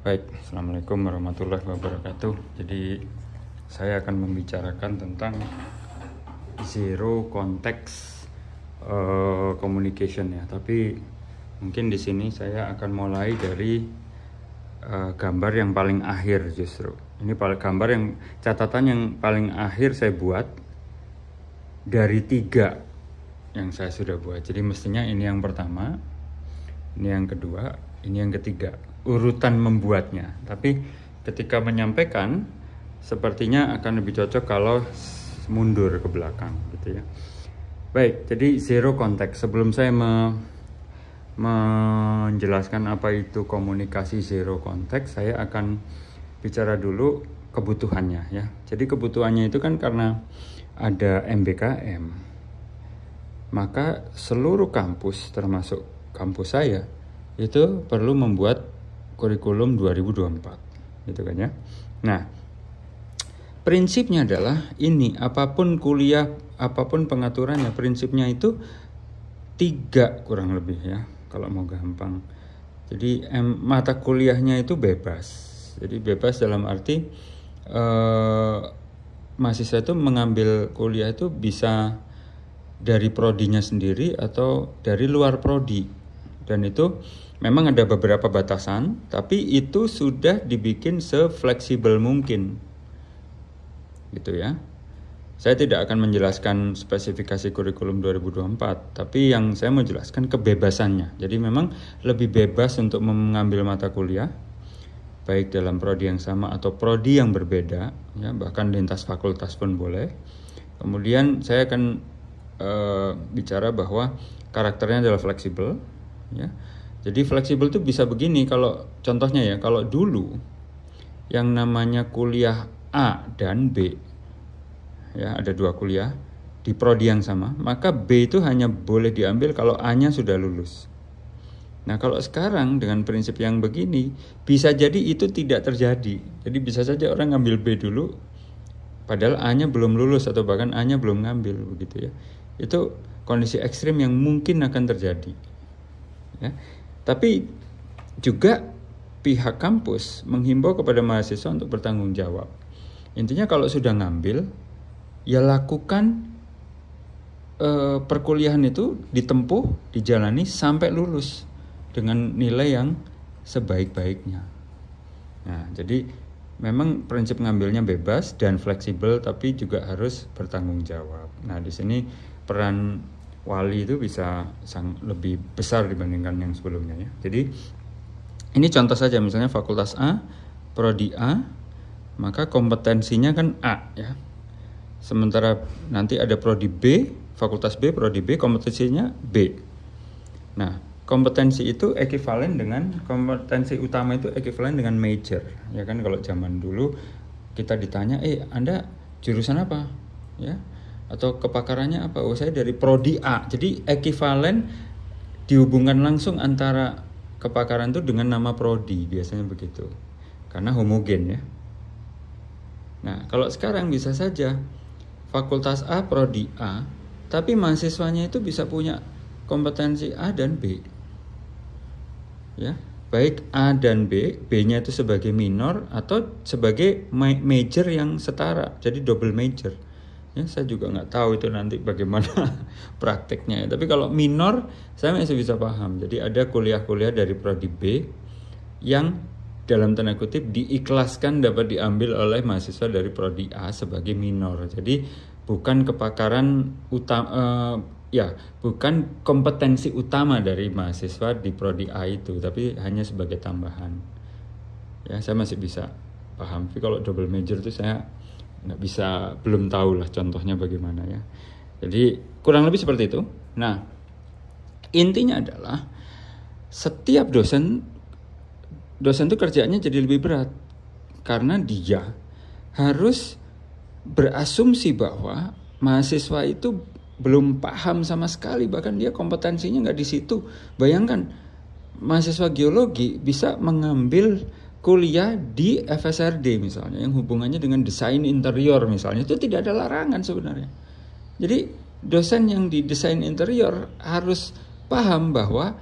Baik, Assalamualaikum warahmatullahi wabarakatuh Jadi saya akan membicarakan tentang zero context uh, communication ya Tapi mungkin di sini saya akan mulai dari uh, gambar yang paling akhir justru Ini paling gambar yang catatan yang paling akhir saya buat dari tiga yang saya sudah buat Jadi mestinya ini yang pertama Ini yang kedua ini yang ketiga, urutan membuatnya. Tapi ketika menyampaikan sepertinya akan lebih cocok kalau mundur ke belakang gitu ya. Baik, jadi zero konteks. Sebelum saya me menjelaskan apa itu komunikasi zero konteks, saya akan bicara dulu kebutuhannya ya. Jadi kebutuhannya itu kan karena ada MBKM. Maka seluruh kampus termasuk kampus saya itu perlu membuat kurikulum 2024 gitu kan ya. Nah, prinsipnya adalah ini apapun kuliah, apapun pengaturannya prinsipnya itu tiga kurang lebih ya kalau mau gampang. Jadi em, mata kuliahnya itu bebas. Jadi bebas dalam arti eh, mahasiswa itu mengambil kuliah itu bisa dari prodinya sendiri atau dari luar prodi dan itu memang ada beberapa batasan tapi itu sudah dibikin sefleksibel mungkin gitu ya saya tidak akan menjelaskan spesifikasi kurikulum 2024 tapi yang saya mau jelaskan kebebasannya jadi memang lebih bebas untuk mengambil mata kuliah baik dalam prodi yang sama atau prodi yang berbeda ya bahkan lintas fakultas pun boleh kemudian saya akan uh, bicara bahwa karakternya adalah fleksibel ya. Jadi fleksibel itu bisa begini kalau contohnya ya, kalau dulu yang namanya kuliah A dan B ya ada dua kuliah di prodi yang sama, maka B itu hanya boleh diambil kalau A-nya sudah lulus. Nah, kalau sekarang dengan prinsip yang begini, bisa jadi itu tidak terjadi. Jadi bisa saja orang ngambil B dulu padahal A-nya belum lulus atau bahkan A-nya belum ngambil begitu ya. Itu kondisi ekstrim yang mungkin akan terjadi. Ya. Tapi juga pihak kampus menghimbau kepada mahasiswa untuk bertanggung jawab. Intinya kalau sudah ngambil, ya lakukan uh, perkuliahan itu ditempuh, dijalani sampai lulus dengan nilai yang sebaik-baiknya. Nah, jadi memang prinsip ngambilnya bebas dan fleksibel tapi juga harus bertanggung jawab. Nah, di sini peran wali itu bisa sang lebih besar dibandingkan yang sebelumnya ya. Jadi ini contoh saja misalnya fakultas A, prodi A, maka kompetensinya kan A ya. Sementara nanti ada prodi B, fakultas B, prodi B kompetensinya B. Nah, kompetensi itu ekivalen dengan kompetensi utama itu ekivalen dengan major ya kan kalau zaman dulu kita ditanya eh anda jurusan apa ya atau kepakarannya apa? Oh, saya dari prodi A. Jadi ekivalen dihubungkan langsung antara kepakaran itu dengan nama prodi biasanya begitu. Karena homogen ya. Nah, kalau sekarang bisa saja fakultas A prodi A, tapi mahasiswanya itu bisa punya kompetensi A dan B. Ya, baik A dan B, B-nya itu sebagai minor atau sebagai major yang setara, jadi double major ya saya juga nggak tahu itu nanti bagaimana prakteknya ya. tapi kalau minor saya masih bisa paham jadi ada kuliah-kuliah dari prodi B yang dalam tanda kutip diikhlaskan dapat diambil oleh mahasiswa dari prodi A sebagai minor jadi bukan kepakaran utama uh, eh, ya bukan kompetensi utama dari mahasiswa di prodi A itu tapi hanya sebagai tambahan ya saya masih bisa paham tapi kalau double major itu saya nggak bisa belum tahu lah contohnya bagaimana ya jadi kurang lebih seperti itu nah intinya adalah setiap dosen dosen itu kerjanya jadi lebih berat karena dia harus berasumsi bahwa mahasiswa itu belum paham sama sekali bahkan dia kompetensinya nggak di situ bayangkan mahasiswa geologi bisa mengambil kuliah di FSRD misalnya yang hubungannya dengan desain interior misalnya itu tidak ada larangan sebenarnya. Jadi dosen yang di desain interior harus paham bahwa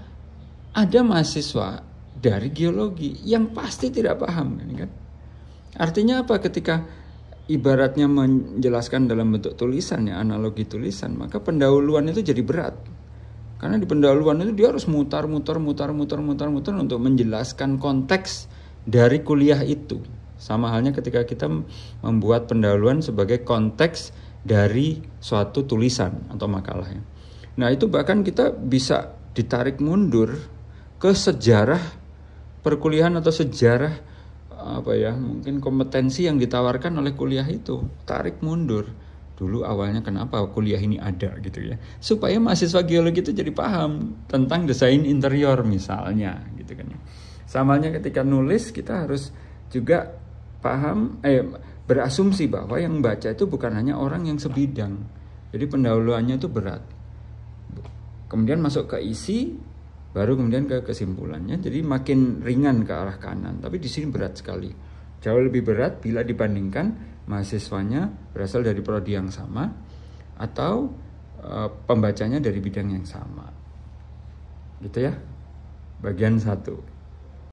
ada mahasiswa dari geologi yang pasti tidak paham kan. Artinya apa ketika ibaratnya menjelaskan dalam bentuk tulisan ya analogi tulisan maka pendahuluan itu jadi berat karena di pendahuluan itu dia harus mutar mutar mutar mutar mutar mutar untuk menjelaskan konteks dari kuliah itu. Sama halnya ketika kita membuat pendahuluan sebagai konteks dari suatu tulisan atau makalah. Ya. Nah itu bahkan kita bisa ditarik mundur ke sejarah perkuliahan atau sejarah apa ya mungkin kompetensi yang ditawarkan oleh kuliah itu tarik mundur dulu awalnya kenapa kuliah ini ada gitu ya supaya mahasiswa geologi itu jadi paham tentang desain interior misalnya gitu kan ya. Samanya ketika nulis kita harus juga paham eh berasumsi bahwa yang baca itu bukan hanya orang yang sebidang. Jadi pendahuluannya itu berat. Kemudian masuk ke isi, baru kemudian ke kesimpulannya. Jadi makin ringan ke arah kanan, tapi di sini berat sekali. Jauh lebih berat bila dibandingkan mahasiswanya berasal dari prodi yang sama atau e, pembacanya dari bidang yang sama. Gitu ya. Bagian satu.